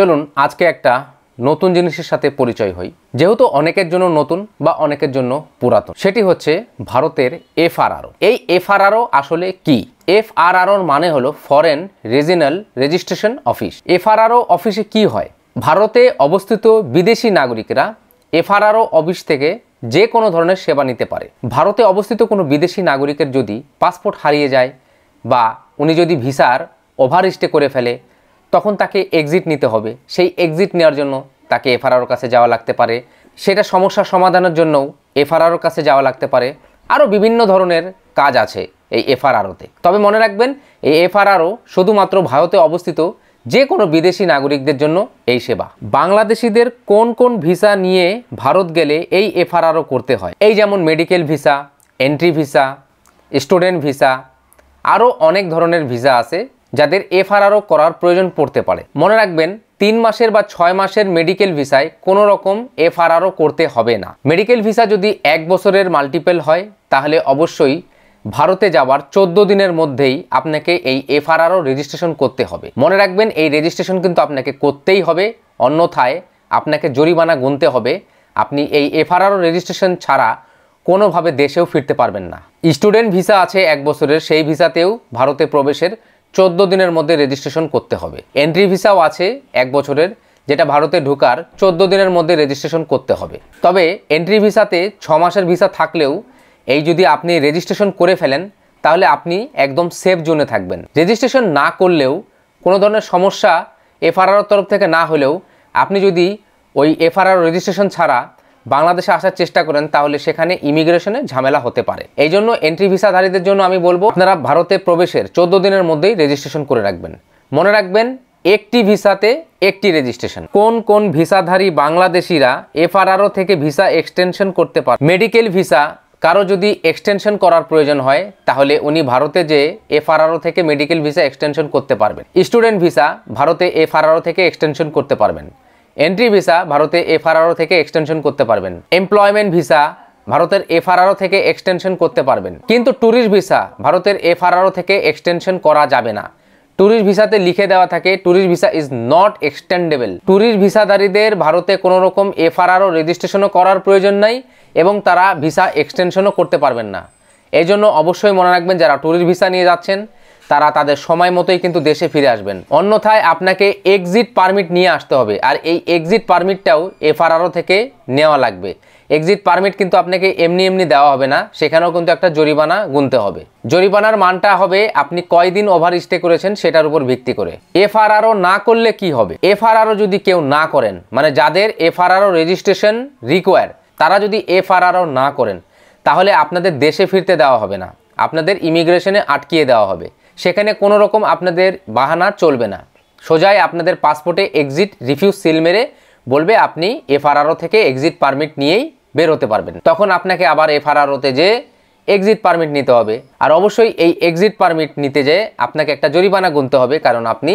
চলুন আজকে একটা নতুন জিনিসের সাথে পরিচয় হই যেহেতু অনেকের জন্য নতুন বা অনেকের জন্য পুরাতন সেটি হচ্ছে ভারতের এফআরআরও এই এফআরআরও আসলে কি এফআরআরওর মানে হলো foreign regional registration office FRRO অফিসে কি হয় ভারতে অবস্থিত বিদেশি নাগরিকরা এফআরআরও অফিস থেকে যে কোনো ধরনের সেবা নিতে পারে ভারতে অবস্থিত কোনো বিদেশি নাগরিকের যদি পাসপোর্ট হারিয়ে যায় বা উনি যদি ভিসার ওভার স্টে করে ফেলে তখন তাকে এক্সিট নিতে হবে সেই এক্সিট নেওয়ার জন্য তাকে এফআরআর কাছে যাওয়া লাগতে পারে সেটা সমস্যা সমাধানের জন্যও এফআরআর কাছে যাওয়া লাগতে পারে আরও বিভিন্ন ধরনের কাজ আছে এই এফআরআরওতে তবে মনে রাখবেন এই এফআরআরও শুধুমাত্র ভারতে অবস্থিত যে কোনো বিদেশি নাগরিকদের জন্য এই সেবা বাংলাদেশিদের কোন কোন ভিসা নিয়ে ভারত গেলে এই এফআরআরও করতে হয় এই যেমন medical visa entry visa student visa আরও অনেক ধরনের ভিসা আছে যাদের এফআরআরও করার প্রয়োজন পড়তে পারে মনে রাখবেন তিন মাসের বা ছয় মাসের মেডিকেল ভিসায় কোনো রকম এফআরআরও করতে হবে না মেডিকেল ভিসা যদি এক বছরের মাল্টিপেল হয় তাহলে অবশ্যই ভারতে যাওয়ার চোদ্দ দিনের মধ্যেই আপনাকে এই এফআরআরও রেজিস্ট্রেশন করতে হবে মনে রাখবেন এই রেজিস্ট্রেশন কিন্তু আপনাকে করতেই হবে অন্যথায় আপনাকে জরিমানা গুনতে হবে আপনি এই এফআরআরও রেজিস্ট্রেশন ছাড়া কোনোভাবে দেশেও ফিরতে পারবেন না স্টুডেন্ট ভিসা আছে এক বছরের সেই ভিসাতেও ভারতে প্রবেশের চোদ্দো দিনের মধ্যে রেজিস্ট্রেশন করতে হবে এন্ট্রি ভিসাও আছে এক বছরের যেটা ভারতে ঢোকার চোদ্দো দিনের মধ্যে রেজিস্ট্রেশন করতে হবে তবে এন্ট্রি ভিসাতে ছ মাসের ভিসা থাকলেও এই যদি আপনি রেজিস্ট্রেশন করে ফেলেন তাহলে আপনি একদম সেফ জোনে থাকবেন রেজিস্ট্রেশন না করলেও কোনো ধরনের সমস্যা এফআরআর তরফ থেকে না হলেও আপনি যদি ওই এফআরআর রেজিস্ট্রেশন ছাড়া বাংলাদেশে আসার চেষ্টা করেন তাহলে সেখানে ইমিগ্রেশনে ঝামেলা হতে পারে এই জন্য এন্ট্রি ভিসাধারীদের জন্য আমি বলবো আপনারা ভারতে প্রবেশের চোদ্দ দিনের মধ্যেই রেজিস্ট্রেশন করে রাখবেন মনে রাখবেন একটি ভিসাতে একটি রেজিস্ট্রেশন কোন কোন ভিসাধারী বাংলাদেশিরা এফআরআরও থেকে ভিসা এক্সটেনশন করতে পারে মেডিকেল ভিসা কারো যদি এক্সটেনশন করার প্রয়োজন হয় তাহলে উনি ভারতে যে এফআরআরও থেকে মেডিকেল ভিসা এক্সটেনশন করতে পারবেন স্টুডেন্ট ভিসা ভারতে এফআরআরও থেকে এক্সটেনশন করতে পারবেন এন্ট্রি ভিসা ভারতে এফআরআরও থেকে এক্সটেনশন করতে পারবেন এমপ্লয়মেন্ট ভিসা ভারতের এফআরআরও থেকে এক্সটেনশন করতে পারবেন কিন্তু ট্যুরিস্ট ভিসা ভারতের এফআরআরও থেকে এক্সটেনশন করা যাবে না ট্যুরিস্ট ভিসাতে লিখে দেওয়া থাকে tourist visa is not extendable tourist ভিসাধারীদের ভারতে কোনো রকম এফআরআরও রেজিস্ট্রেশনও করার প্রয়োজন নাই এবং তারা ভিসা এক্সটেনশনও করতে পারবেন না এই অবশ্যই মনে রাখবেন যারা ট্যুরিস্ট ভিসা নিয়ে যাচ্ছেন তারা তাদের সময় মতোই কিন্তু দেশে ফিরে আসবেন অন্যথায় আপনাকে এক্সিট পারমিট নিয়ে আসতে হবে আর এই এক্সিট পারমিটটাও এফআরআরও থেকে নেওয়া লাগবে এক্সিট পারমিট কিন্তু আপনাকে এমনি এমনি দেওয়া হবে না সেখানেও কিন্তু একটা জরিমানা গুনতে হবে জরিমানার মানটা হবে আপনি কয়দিন ওভার স্টে করেছেন সেটার উপর ভিত্তি করে এফআরআরও না করলে কি হবে এফআরআরও যদি কেউ না করেন মানে যাদের এফআরআরও রেজিস্ট্রেশন রিকোয়ার তারা যদি এফআরআরও না করেন তাহলে আপনাদের দেশে ফিরতে দেওয়া হবে না আপনাদের ইমিগ্রেশনে আটকিয়ে দেওয়া হবে সেখানে কোনো রকম আপনাদের বাহানা চলবে না সোজাই আপনাদের পাসপোর্টে এক্সিট রিফিউজ সিল মেরে বলবে আপনি এফআরআরও থেকে এক্সিট পারমিট নিয়েই বের হতে পারবেন তখন আপনাকে আবার এফআরআরওতে যে এক্সিট পারমিট নিতে হবে আর অবশ্যই এই এক্সিট পারমিট নিতে যেয়ে আপনাকে একটা জরিমানা গুনতে হবে কারণ আপনি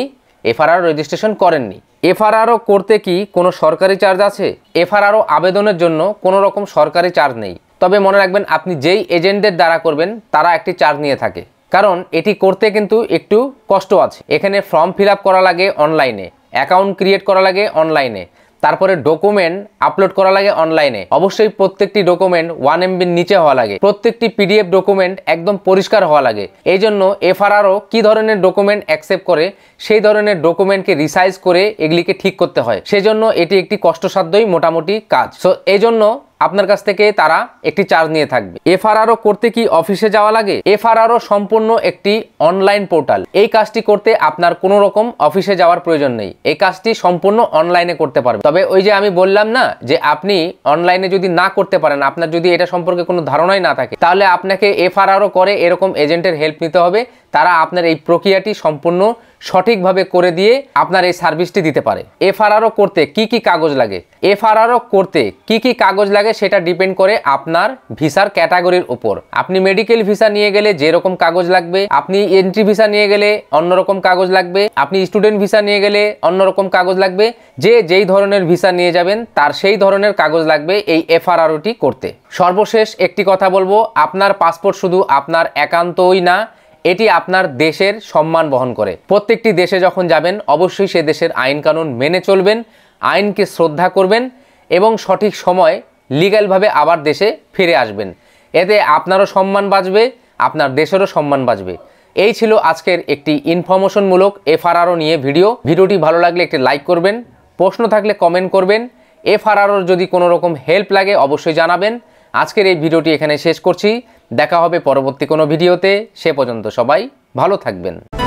এফআরআর রেজিস্ট্রেশন করেননি এফআরআরও করতে কি কোনো সরকারি চার্জ আছে এফআরআরও আবেদনের জন্য কোনো রকম সরকারি চার্জ নেই তবে মনে রাখবেন আপনি যেই এজেন্টদের দ্বারা করবেন তারা একটি চার্জ নিয়ে থাকে কারণ এটি করতে কিন্তু একটু কষ্ট আছে এখানে ফর্ম ফিল করা লাগে অনলাইনে অ্যাকাউন্ট ক্রিয়েট করা লাগে অনলাইনে তারপরে ডকুমেন্ট আপলোড করা লাগে অনলাইনে অবশ্যই প্রত্যেকটি ডকুমেন্ট ওয়ান এমবির নিচে হওয়া লাগে প্রত্যেকটি পিডিএফ ডকুমেন্ট একদম পরিষ্কার হওয়া লাগে এই জন্য এফআরআরও কী ধরনের ডকুমেন্ট অ্যাকসেপ্ট করে সেই ধরনের ডকুমেন্টকে রিসাইজ করে এগুলিকে ঠিক করতে হয় সেজন্য এটি একটি কষ্টসাধ্যই মোটামুটি কাজ সো এই জন্য আপনার কাছ থেকে তারা একটি চার্জ নিয়ে থাকবে এফআরআরও করতে কি অফিসে যাওয়া লাগে এফআরআরও সম্পূর্ণ একটি অনলাইন পোর্টাল এই কাজটি করতে আপনার কোনো রকম অফিসে যাওয়ার প্রয়োজন নেই এই কাজটি সম্পূর্ণ অনলাইনে করতে পারবে তবে ওই যে আমি বললাম না যে আপনি অনলাইনে যদি না করতে পারেন আপনার যদি এটা সম্পর্কে কোনো ধারণাই না থাকে তাহলে আপনাকে এফআরআরও করে এরকম এজেন্টের হেল্প নিতে হবে তারা আপনার এই প্রক্রিয়াটি সম্পূর্ণ সঠিকভাবে করে দিয়ে আপনার এই সার্ভিসটি দিতে পারে এফআরআরও করতে কি কি কাগজ লাগে এফআরআরও করতে কি কি কাগজ লাগে সেটা ডিপেন্ড করে আপনার ভিসার ক্যাটাগরির উপর আপনি মেডিকেল ভিসা নিয়ে গেলে যেরকম কাগজ লাগবে আপনি এন্ট্রি ভিসা নিয়ে গেলে অন্যরকম কাগজ লাগবে আপনি স্টুডেন্ট ভিসা নিয়ে গেলে অন্যরকম কাগজ লাগবে যে যেই ধরনের ভিসা নিয়ে যাবেন তার সেই ধরনের কাগজ লাগবে এই এফআরআরওটি করতে সর্বশেষ একটি কথা বলবো আপনার পাসপোর্ট শুধু আপনার একান্তই না এটি আপনার দেশের সম্মান বহন করে প্রত্যেকটি দেশে যখন যাবেন অবশ্যই সে দেশের আইন কানুন মেনে চলবেন আইনকে শ্রদ্ধা করবেন এবং সঠিক সময় লিগ্যালভাবে আবার দেশে ফিরে আসবেন এতে আপনারও সম্মান বাঁচবে আপনার দেশেরও সম্মান বাঁচবে এই ছিল আজকের একটি ইনফরমেশনমূলক এফআরআরও নিয়ে ভিডিও ভিডিওটি ভালো লাগলে একটি লাইক করবেন প্রশ্ন থাকলে কমেন্ট করবেন এফআরআরও যদি কোনো রকম হেল্প লাগে অবশ্যই জানাবেন আজকের এই ভিডিওটি এখানে শেষ করছি দেখা হবে পরবর্তী কোনো ভিডিওতে সে পর্যন্ত সবাই ভালো থাকবেন